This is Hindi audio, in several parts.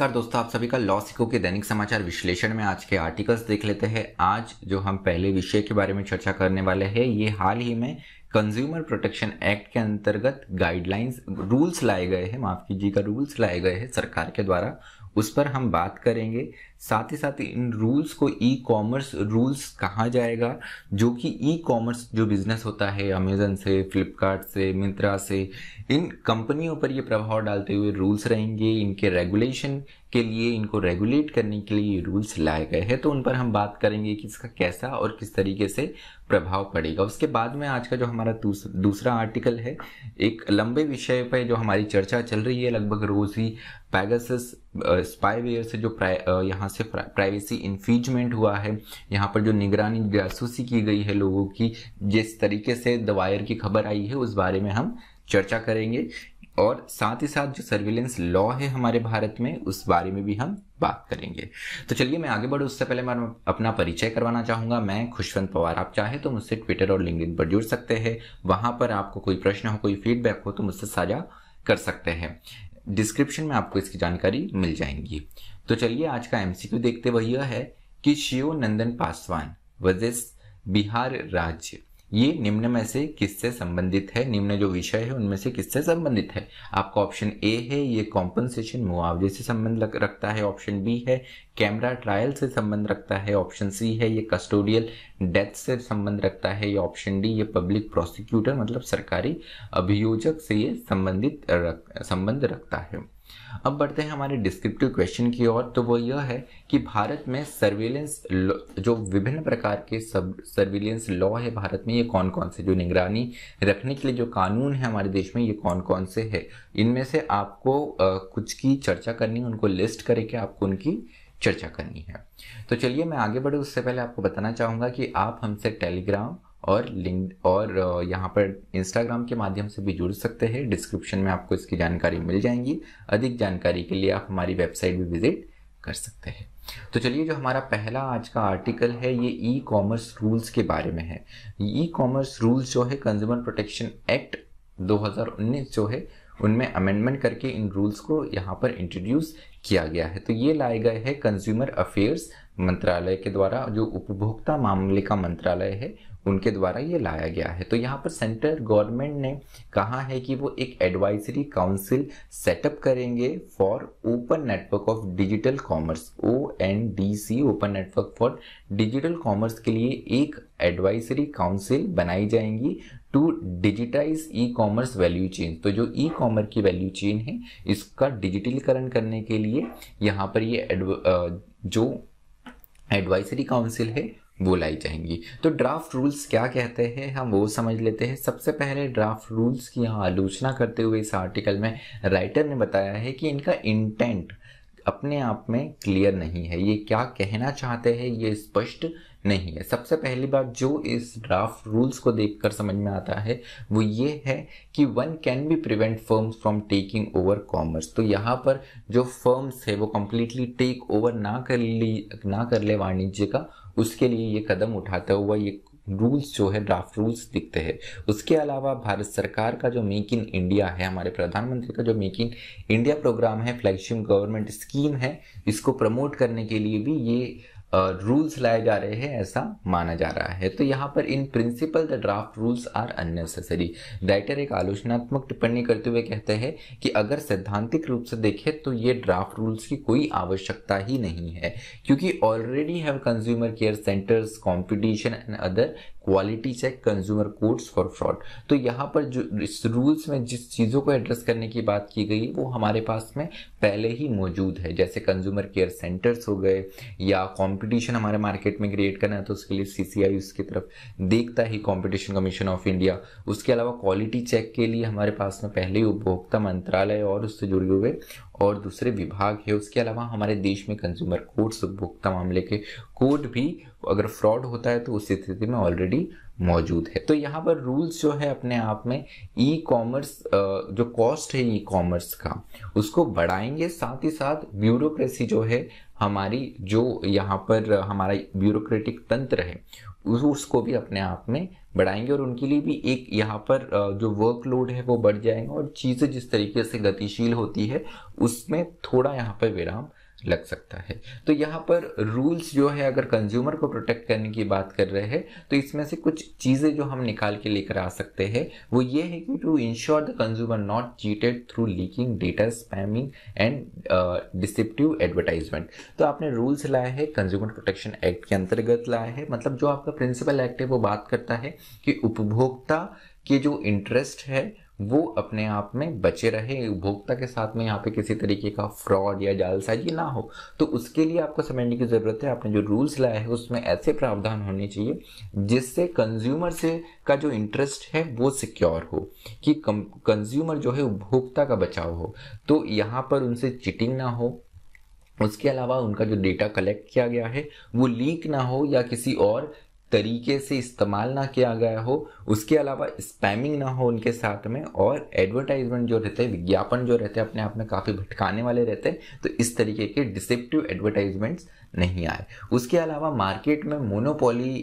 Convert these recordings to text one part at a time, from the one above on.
नमस्कार दोस्तों आप सभी का लॉ सिको के दैनिक समाचार विश्लेषण में आज के आर्टिकल्स देख लेते हैं आज जो हम पहले विषय के बारे में चर्चा करने वाले हैं ये हाल ही में कंज्यूमर प्रोटेक्शन एक्ट के अंतर्गत गाइडलाइंस रूल्स लाए गए हैं माफ कीजिएगा रूल्स लाए गए हैं सरकार के द्वारा उस पर हम बात करेंगे साथ ही साथ इन रूल्स को ई कॉमर्स रूल्स कहा जाएगा जो कि ई कॉमर्स जो बिजनेस होता है अमेजन से फ्लिपकार्ट से मिंत्रा से इन कंपनियों पर ये प्रभाव डालते हुए रूल्स रहेंगे इनके रेगुलेशन के लिए इनको रेगुलेट करने के लिए रूल्स लाए गए हैं तो उन पर हम बात करेंगे कि इसका कैसा और किस तरीके से प्रभाव पड़ेगा उसके बाद में आज का जो हमारा दूसरा आर्टिकल है एक लंबे विषय पर जो हमारी चर्चा चल रही है लगभग रोज ही पैगस स्पाईवेयर से जो प्राइ यहाँ से प्राइवेसी इन्फ्रीजमेंट हुआ है यहाँ पर जो निगरानी जासूसी की गई है लोगों की जिस तरीके से दवायर की खबर आई है उस बारे में हम चर्चा करेंगे और साथ ही साथ जो सर्विलेंस लॉ है हमारे भारत में उस बारे में भी हम बात करेंगे तो चलिए मैं आगे बढ़ू उससे पहले मैं अपना परिचय करवाना चाहूंगा मैं खुशवंत पवार आप चाहे तो मुझसे ट्विटर और लिंक पर जुड़ सकते हैं वहां पर आपको कोई प्रश्न हो कोई फीडबैक हो तो मुझसे साझा कर सकते हैं डिस्क्रिप्शन में आपको इसकी जानकारी मिल जाएंगी तो चलिए आज का एमसीक्यू देखते हुए यह है कि शिव नंदन पासवान वजह बिहार राज्य ये निम्न में से किससे संबंधित है निम्न जो विषय है उनमें से किससे संबंधित है आपका ऑप्शन ए है ये कॉम्पनसेशन मुआवजे से संबंध रखता है ऑप्शन बी है कैमरा ट्रायल से संबंध रखता है ऑप्शन सी है ये कस्टोडियल डेथ से संबंध रखता है ये ऑप्शन डी ये पब्लिक प्रोसिक्यूटर मतलब सरकारी अभियोजक से ये संबंधित रख, संबंध रखता है अब बढ़ते हैं हमारे डिस्क्रिप्टिव क्वेश्चन की ओर तो वो यह है कि भारत में सर्विलेंस जो विभिन्न प्रकार के सब सर्विलेंस लॉ है भारत में ये कौन कौन से जो निगरानी रखने के लिए जो कानून है हमारे देश में ये कौन कौन से है इनमें से आपको आ, कुछ की चर्चा करनी है उनको लिस्ट करके आपको उनकी चर्चा करनी है तो चलिए मैं आगे बढ़ू उससे पहले आपको बताना चाहूँगा कि आप हमसे टेलीग्राम और लिंक और यहाँ पर इंस्टाग्राम के माध्यम से भी जुड़ सकते हैं डिस्क्रिप्शन में आपको इसकी जानकारी मिल जाएंगी अधिक जानकारी के लिए आप हमारी वेबसाइट भी विजिट कर सकते हैं तो चलिए जो हमारा पहला आज का आर्टिकल है ये ई कॉमर्स रूल्स के बारे में है ई कॉमर्स रूल्स जो है कंज्यूमर प्रोटेक्शन एक्ट 2019 जो है उनमें अमेंडमेंट करके इन रूल्स को यहाँ पर इंट्रोड्यूस किया गया है तो ये लाए गए हैं कंज्यूमर अफेयर्स मंत्रालय के द्वारा जो उपभोक्ता मामले का मंत्रालय है उनके द्वारा ये लाया गया है तो यहाँ पर सेंट्रल गवर्नमेंट ने कहा है कि वो एक एडवाइजरी काउंसिल सेटअप करेंगे for open network of digital commerce O N D C open network for digital commerce के लिए एक एडवाइजरी काउंसिल बनाई जाएंगी to digitise E commerce value chain तो जो ई e कॉमर्स की वैल्यू चेन है इसका डिजिटलीकरण करने के लिए यहाँ पर ये जो एडवाइजरी काउंसिल है वो लाई जाएंगी तो ड्राफ्ट रूल्स क्या कहते हैं हम वो समझ लेते हैं सबसे पहले ड्राफ्ट रूल्स की यहाँ आलोचना करते हुए इस आर्टिकल में राइटर ने बताया है कि इनका इंटेंट अपने आप में क्लियर नहीं है ये क्या कहना चाहते हैं ये स्पष्ट नहीं है सबसे पहली बात जो इस ड्राफ्ट रूल्स को देखकर समझ में आता है वो ये है कि one can be prevent firms from taking over commerce तो यहाँ पर जो फर्म्स है वो कम्प्लीटली टेक ओवर ना कर ली ना कर ले वाणिज्य का उसके लिए ये कदम उठाता हुआ ये रूल्स जो है ड्राफ्ट रूल्स दिखते हैं उसके अलावा भारत सरकार का जो मेक इन इंडिया है हमारे प्रधानमंत्री का जो मेक इन इंडिया प्रोग्राम है फ्लैगशिप गवर्नमेंट स्कीम है इसको प्रमोट करने के लिए भी ये रूल्स लाए जा रहे हैं ऐसा माना जा रहा है तो यहाँ पर in principle the draft rules are unnecessary writer एक आलोचनात्मक टिप्पणी करते हुए कहते हैं कि अगर सैद्धांतिक रूप से देखें तो ये ड्राफ्ट रूल्स की कोई आवश्यकता ही नहीं है क्योंकि already have consumer care centres competition and other quality check consumer codes for fraud तो यहाँ पर जो इस रूल्स में जिस चीज़ों को एड्रेस करने की बात की गई है वो हमारे पास में पहले ही मौजूद है जैसे कंज्यूमर केयर सेंटर्स हो गए या कंपटीशन हमारे मार्केट में क्रिएट करना है तो उसके लिए सी आई उसकी तरफ देखता ही कंपटीशन कमीशन ऑफ इंडिया उसके अलावा क्वालिटी चेक के लिए हमारे पास में पहले ही उपभोक्ता मंत्रालय और उससे जुड़े हुए और दूसरे विभाग है उसके अलावा हमारे देश में कंज्यूमर कोड्स उपभोक्ता मामले के कोड भी अगर फ्रॉड होता है तो उस स्थिति में ऑलरेडी भी मौजूद है तो यहाँ पर रूल्स जो है अपने आप में ई कॉमर्स जो कॉस्ट है ई कॉमर्स का उसको बढ़ाएंगे साथ ही साथ ब्यूरोक्रेसी जो है हमारी जो यहाँ पर हमारा ब्यूरोक्रेटिक तंत्र है उसको भी अपने आप में बढ़ाएंगे और उनके लिए भी एक यहाँ पर जो वर्कलोड है वो बढ़ जाएगा और चीज़ें जिस तरीके से गतिशील होती है उसमें थोड़ा यहाँ पर विराम लग सकता है तो यहाँ पर रूल्स जो है अगर कंज्यूमर को प्रोटेक्ट करने की बात कर रहे हैं तो इसमें से कुछ चीज़ें जो हम निकाल के लेकर आ सकते हैं वो ये है कि to ensure the consumer not cheated through leaking data spamming and deceptive advertisement तो आपने रूल्स लाया है कंज्यूमर प्रोटेक्शन एक्ट के अंतर्गत लाया है मतलब जो आपका प्रिंसिपल एक्ट है वो बात करता है कि उपभोक्ता के जो इंटरेस्ट है वो अपने आप में बचे रहे उपभोक्ता के साथ में यहाँ पे किसी तरीके का फ्रॉड या जालसाजी ना हो तो उसके लिए आपको समझने की ज़रूरत है आपने जो रूल्स लाए हैं उसमें ऐसे प्रावधान होने चाहिए जिससे कंज्यूमर से का जो इंटरेस्ट है वो सिक्योर हो कि कंज्यूमर जो है उपभोक्ता का बचाव हो तो यहाँ पर उनसे चिटिंग ना हो उसके अलावा उनका जो डेटा कलेक्ट किया गया है वो लीक ना हो या किसी और तरीके से इस्तेमाल ना किया गया हो उसके अलावा स्पैमिंग ना हो उनके साथ में और एडवर्टाइजमेंट जो रहते हैं विज्ञापन जो रहते हैं अपने आप में काफ़ी भटकाने वाले रहते हैं तो इस तरीके के डिसेप्टिव एडवर्टाइजमेंट्स नहीं आए उसके अलावा मार्केट में मोनोपोली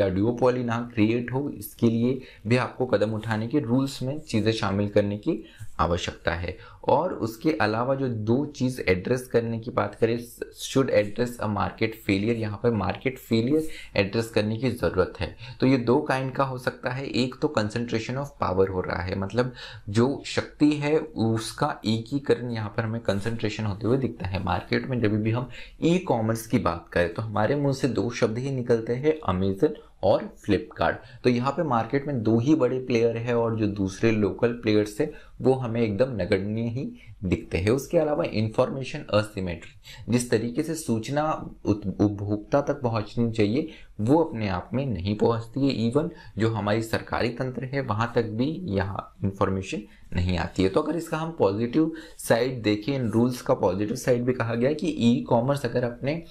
या ड्यूपोली ना क्रिएट हो इसके लिए भी आपको कदम उठाने के रूल्स में चीज़ें शामिल करने की आवश्यकता है और उसके अलावा जो दो चीज़ एड्रेस करने की बात करें should address a market failure यहाँ पर मार्केट फेलियर एड्रेस करने की ज़रूरत है तो ये दो काइंड का हो सकता है एक तो कंसंट्रेशन ऑफ पावर हो रहा है मतलब जो शक्ति है उसका एकीकरण यहाँ पर हमें कंसंट्रेशन होते हुए दिखता है मार्केट में जब भी हम ई कॉमर्स की बात करें तो हमारे मुंह से दो शब्द ही निकलते हैं अमेजन और फ्लिपकार्ट तो यहाँ पे मार्केट में दो ही बड़े प्लेयर है और जो दूसरे लोकल प्लेयर्स है वो हमें एकदम नगण्य ही दिखते हैं उसके अलावा इंफॉर्मेशन असिमेट्री जिस तरीके से सूचना उपभोक्ता तक पहुंचनी चाहिए वो अपने आप में नहीं पहुंचती है इवन जो हमारी सरकारी तंत्र है वहां तक भी यह इंफॉर्मेशन नहीं आती है तो अगर इसका हम पॉजिटिव साइड देखें इन रूल्स का पॉजिटिव साइड भी कहा गया कि ई कॉमर्स अगर अपने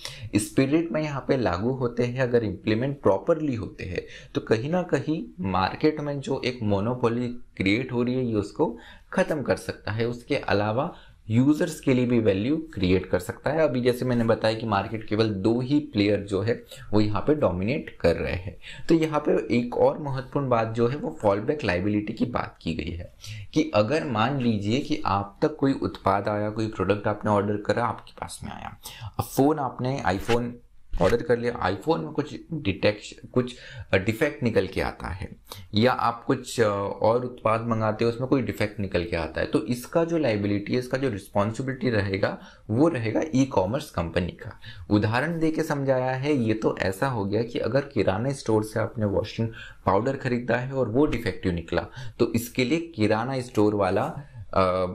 स्पिरिट में यहाँ पे लागू होते हैं अगर इम्प्लीमेंट प्रॉपरली होते हैं तो कहीं ना कहीं मार्केट में जो एक मोनोपोली क्रिएट हो रही है ये उसको ख़त्म कर सकता है उसके अलावा यूजर्स के लिए भी वैल्यू क्रिएट कर सकता है अभी जैसे मैंने बताया कि मार्केट केवल दो ही प्लेयर जो है वो यहाँ पे डोमिनेट कर रहे हैं तो यहाँ पे एक और महत्वपूर्ण बात जो है वो फॉलबैक लाइबिलिटी की बात की गई है कि अगर मान लीजिए कि आप तक कोई उत्पाद आया कोई प्रोडक्ट आपने ऑर्डर करा आपके पास में आया फ़ोन आपने आईफोन ऑर्डर कर लिया आईफोन में कुछ डिटेक्शन कुछ डिफेक्ट निकल के आता है या आप कुछ और उत्पाद मंगाते हो उसमें कोई डिफेक्ट निकल के आता है तो इसका जो लाइबिलिटी है इसका जो रिस्पॉन्सिबिलिटी रहेगा वो रहेगा ई कॉमर्स कंपनी का उदाहरण दे के समझाया है ये तो ऐसा हो गया कि अगर किराना स्टोर से आपने वॉशिंग पाउडर खरीदा है और वो डिफेक्टिव निकला तो इसके लिए किराना स्टोर वाला आ,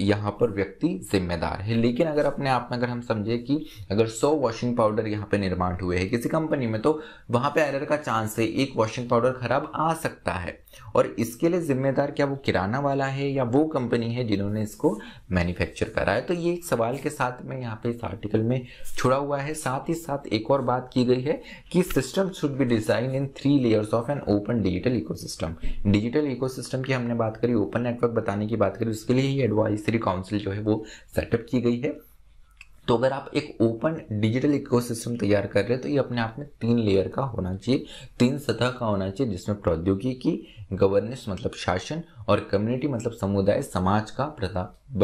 यहाँ पर व्यक्ति जिम्मेदार है लेकिन अगर अपने आप में अगर हम समझे कि अगर 100 वॉशिंग पाउडर यहाँ पे निर्माण हुए हैं किसी कंपनी में तो वहाँ पे एरर का चांस है एक वॉशिंग पाउडर खराब आ सकता है और इसके लिए जिम्मेदार क्या वो किराना वाला है या वो कंपनी है जिन्होंने इसको मैन्युफैक्चर करा है तो ये एक सवाल के साथ में यहाँ पे इस आर्टिकल में छुड़ा हुआ है साथ ही साथ एक और बात की गई है कि system should be design in three layers of an open digital ecosystem digital ecosystem की हमने बात करी ओपन नेटवर्क बताने की बात करी उसके लिए ही एडवाइस एडवाइजरी काउंसिल जो है वो सेटअप की गई है तो अगर आप एक ओपन डिजिटल इकोसिस्टम तैयार कर रहे हैं तो ये अपने आप में तीन लेयर का होना चाहिए तीन सतह का होना चाहिए जिसमें प्रौद्योगिकी गवर्नेंस मतलब शासन और कम्युनिटी मतलब समुदाय समाज का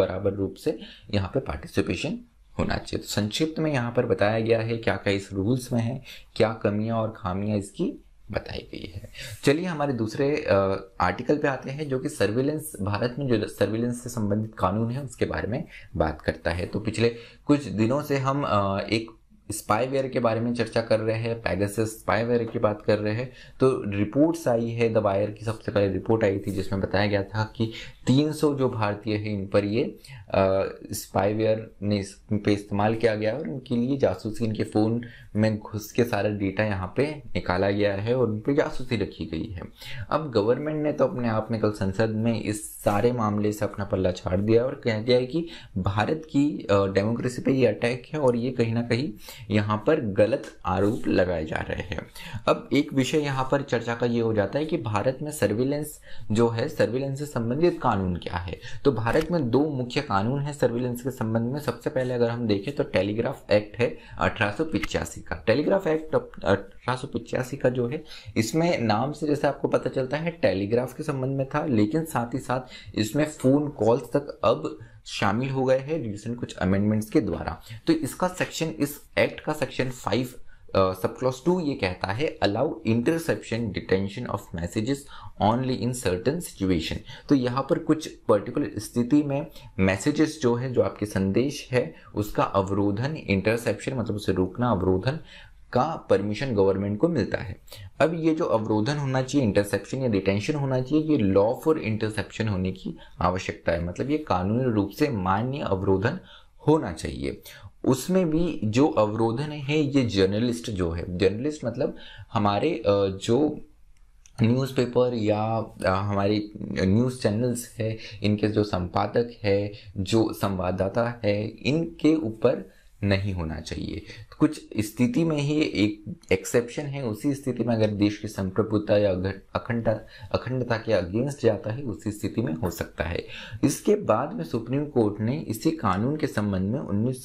बराबर रूप से यहाँ पे पार्टिसिपेशन होना चाहिए तो संक्षिप्त में यहाँ पर बताया गया है क्या क्या इस रूल्स में है क्या कमियाँ और खामियाँ इसकी बताई गई है चलिए हमारे दूसरे आर्टिकल पे आते हैं जो कि सर्विलेंस भारत में जो सर्विलेंस से संबंधित कानून है उसके बारे में बात करता है तो पिछले कुछ दिनों से हम एक स्पाईवेयर के बारे में चर्चा कर रहे हैं पैगस स्पाईवेयर की बात कर रहे हैं तो रिपोर्ट्स आई है द वायर की सबसे पहले रिपोर्ट आई थी जिसमें बताया गया था कि 300 जो भारतीय हैं इन पर ये स्पाईवेयर ने इस पे इस्तेमाल किया गया और उनके लिए जासूसी इनके फ़ोन में घुस के सारा डेटा यहाँ पे निकाला गया है और उन पर जासूसी रखी गई है अब गवर्नमेंट ने तो अपने आप में कल संसद में इस सारे मामले से अपना पल्ला छाड़ दिया और कह दिया है कि भारत की डेमोक्रेसी पे ये अटैक है और ये कहीं ना कहीं यहाँ पर गलत आरोप लगाए जा रहे हैं अब एक विषय यहाँ पर चर्चा का ये हो जाता है कि भारत में सर्विलेंस जो है सर्विलेंस से संबंधित कानून क्या है तो भारत में दो मुख्य कानून है सर्विलेंस के संबंध में सबसे पहले अगर हम देखें तो टेलीग्राफ एक्ट है अठारह का टेलीग्राफ एक्ट अठारह हाँ, का जो है इसमें नाम से जैसे आपको पता चलता है टेलीग्राफ के संबंध में था लेकिन साथ ही साथ इसमें फोन कॉल्स तक अब शामिल हो गए हैं रिसेंट कुछ अमेंडमेंट्स के द्वारा तो इसका सेक्शन इस एक्ट का section five sub clause two ये कहता है allow interception detention of messages only in certain situation तो यहाँ पर कुछ पर्टिकुलर स्थिति में मैसेजेस जो है जो आपके संदेश है उसका अवरोधन इंटरसेप्शन मतलब उसे रोकना अवरोधन का परमिशन गवर्नमेंट को मिलता है अब ये जो अवरोधन होना चाहिए इंटरसेप्शन या डिटेंशन होना चाहिए ये लॉ फॉर इंटरसेप्शन होने की आवश्यकता है मतलब ये कानूनी रूप से मान्य अवरोधन होना चाहिए उसमें भी जो अवरोधन है ये जर्नलिस्ट जो है जर्नलिस्ट मतलब हमारे जो न्यूज़पेपर या हमारे न्यूज़ चैनल्स है इनके जो संपादक है जो संवाददाता है इनके ऊपर नहीं होना चाहिए कुछ स्थिति में ही एक एक्सेप्शन है उसी स्थिति में अगर देश की संप्रभुता या अखंडता अखंडता के अगेंस्ट जाता है उसी स्थिति में हो सकता है इसके बाद में सुप्रीम कोर्ट ने इसी कानून के संबंध में उन्नीस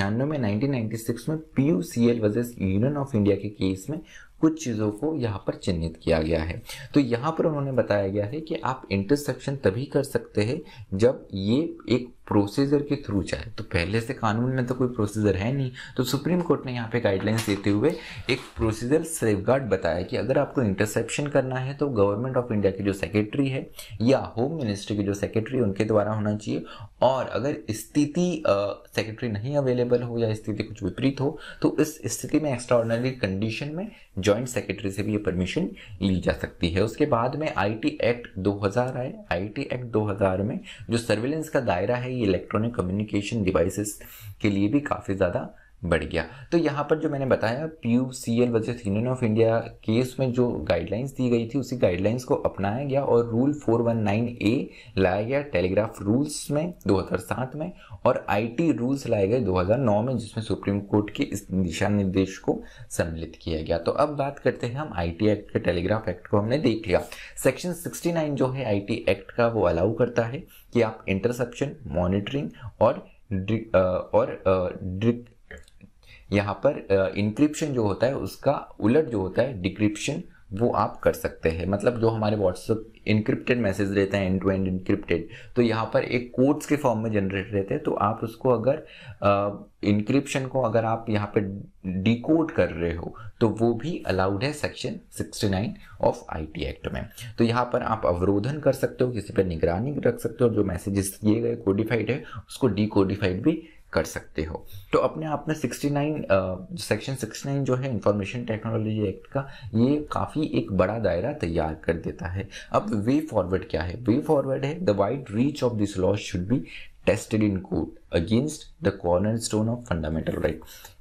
में 1996 में P U C L versus Union of India के केस में कुछ चीज़ों को यहाँ पर चिन्हित किया गया है तो यहाँ पर उन्होंने बताया गया है कि आप इंटरसेप्शन तभी कर सकते हैं जब ये एक प्रोसीजर के थ्रू जाए तो पहले से कानून में तो कोई प्रोसीजर है नहीं तो सुप्रीम कोर्ट ने यहाँ पे गाइडलाइंस देते हुए एक प्रोसीजर सेफ बताया कि अगर आपको इंटरसेप्शन करना है तो गवर्नमेंट ऑफ इंडिया के जो सेक्रेटरी है या होम मिनिस्ट्री के जो सेक्रेटरी उनके द्वारा होना चाहिए और अगर स्थिति सेक्रेटरी नहीं अवेलेबल हो या स्थिति कुछ विपरीत हो तो इस स्थिति में एक्स्ट्राऑर्डनरी कंडीशन में ज्वाइंट सेक्रेटरी से भी ये परमिशन ली जा सकती है उसके बाद में आई एक्ट दो आए आई एक्ट दो में जो सर्विलेंस का दायरा है ये इलेक्ट्रॉनिक कम्युनिकेशन डिवाइसेस के लिए भी काफ़ी ज़्यादा बढ़ गया तो यहाँ पर जो मैंने बताया P U C L versus Union of India case में जो गाइडलाइंस दी गई थी उसी गाइडलाइंस को अपनाया गया और रूल 419 ए लाया गया टेलीग्राफ रूल्स में 2007 में और आईटी रूल्स लाए गए 2009 में जिसमें सुप्रीम कोर्ट के इस दिशा निर्देश को सम्मिलित किया गया तो अब बात करते हैं हम आईटी एक्ट के टेलीग्राफ एक्ट को हमने देख लिया सेक्शन 69 जो है आईटी एक्ट का वो अलाउ करता है कि आप इंटरसेप्शन मॉनिटरिंग और और यहाँ पर इंक्रिप्शन जो होता है उसका उलट जो होता है डिक्रिप्शन वो आप कर सकते हैं मतलब जो हमारे व्हाट्सअप इंक्रिप्टेड मैसेज रहते हैं एंड टू एंड इंक्रिप्टेड तो यहाँ पर एक कोड्स के फॉर्म में जनरेट रहते हैं तो आप उसको अगर इंक्रिप्शन को अगर आप यहाँ पे डिकोड कर रहे हो तो वो भी अलाउड है सेक्शन 69 ऑफ आईटी एक्ट में तो यहाँ पर आप अवरोधन कर सकते हो किसी पर निगरानी रख सकते हो जो मैसेजेस दिए गए कोडिफाइड है उसको डिकोडिफाइड भी कर सकते हो तो अपने आप में 69 सेक्शन 69 जो है इंफॉर्मेशन टेक्नोलॉजी एक्ट का ये काफ़ी एक बड़ा दायरा तैयार कर देता है अब वे फॉरवर्ड क्या है वे फॉरवर्ड है the wide reach of this law should be tested in court against the corner stone of fundamental right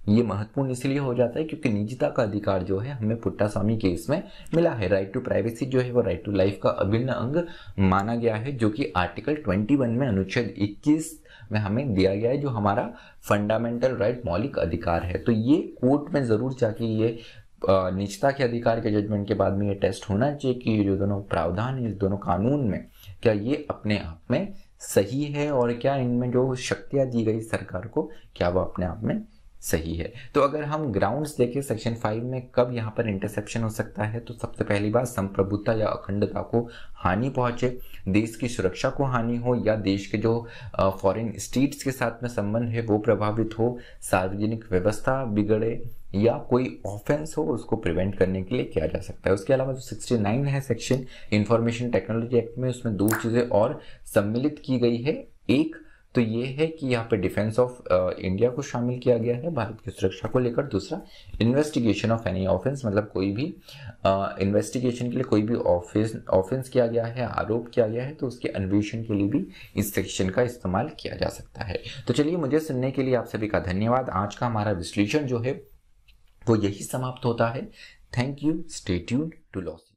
ये महत्वपूर्ण इसलिए हो जाता है क्योंकि निजता का अधिकार जो है हमें स्वामी केस में मिला है राइट टू प्राइवेसी जो है वो राइट टू लाइफ का अभिन्न अंग माना गया है जो कि आर्टिकल 21 में अनुच्छेद 21 में हमें दिया गया है जो हमारा फंडामेंटल राइट मौलिक अधिकार है तो ये कोर्ट में ज़रूर जाके ये निजता के अधिकार के जजमेंट के बाद में ये टेस्ट होना चाहिए कि जो दोनों प्रावधान है दोनों कानून में क्या ये अपने आप में सही है और क्या इनमें जो शक्तियाँ दी गई सरकार को क्या वो अपने आप में सही है तो अगर हम ग्राउंड्स देखें सेक्शन फाइव में कब यहाँ पर इंटरसेप्शन हो सकता है तो सबसे पहली बात संप्रभुता या अखंडता को हानि पहुंचे देश की सुरक्षा को हानि हो या देश के जो फॉरेन स्टेट्स के साथ में संबंध है वो प्रभावित हो सार्वजनिक व्यवस्था बिगड़े या कोई ऑफेंस हो उसको प्रिवेंट करने के लिए किया जा सकता है उसके अलावा जो 69 है सेक्शन इंफॉर्मेशन टेक्नोलॉजी एक्ट में उसमें दो चीज़ें और सम्मिलित की गई है एक तो ये है कि यहाँ पे डिफेंस ऑफ इंडिया को शामिल किया गया है भारत की सुरक्षा को लेकर दूसरा इन्वेस्टिगेशन ऑफ एनी ऑफेंस मतलब कोई भी इन्वेस्टिगेशन uh, के लिए कोई भी ऑफेंस ऑफेंस किया गया है आरोप किया गया है तो उसके अन्वेषण के लिए भी इस सेक्शन का इस्तेमाल किया जा सकता है तो चलिए मुझे सुनने के लिए आप सभी का धन्यवाद आज का हमारा विश्लेषण जो है तो यही समाप्त होता है थैंक यू स्टे टू लॉस